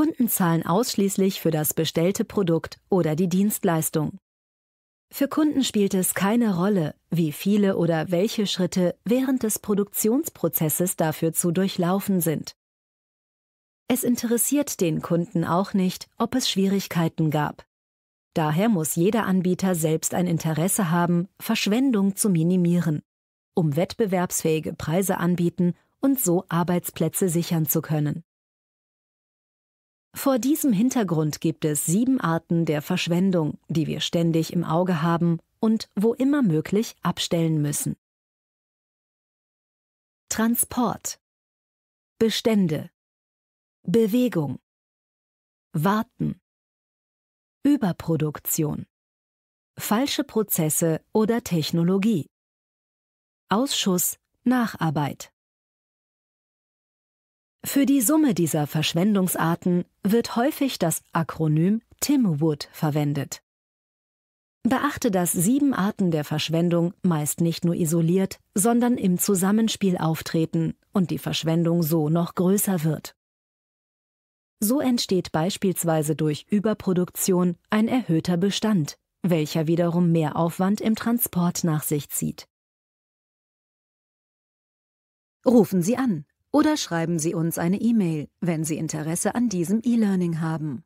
Kunden zahlen ausschließlich für das bestellte Produkt oder die Dienstleistung. Für Kunden spielt es keine Rolle, wie viele oder welche Schritte während des Produktionsprozesses dafür zu durchlaufen sind. Es interessiert den Kunden auch nicht, ob es Schwierigkeiten gab. Daher muss jeder Anbieter selbst ein Interesse haben, Verschwendung zu minimieren, um wettbewerbsfähige Preise anbieten und so Arbeitsplätze sichern zu können. Vor diesem Hintergrund gibt es sieben Arten der Verschwendung, die wir ständig im Auge haben und wo immer möglich abstellen müssen. Transport Bestände Bewegung Warten Überproduktion Falsche Prozesse oder Technologie Ausschuss Nacharbeit für die Summe dieser Verschwendungsarten wird häufig das Akronym TIMWOOD verwendet. Beachte, dass sieben Arten der Verschwendung meist nicht nur isoliert, sondern im Zusammenspiel auftreten und die Verschwendung so noch größer wird. So entsteht beispielsweise durch Überproduktion ein erhöhter Bestand, welcher wiederum mehr Aufwand im Transport nach sich zieht. Rufen Sie an oder schreiben Sie uns eine E-Mail, wenn Sie Interesse an diesem E-Learning haben.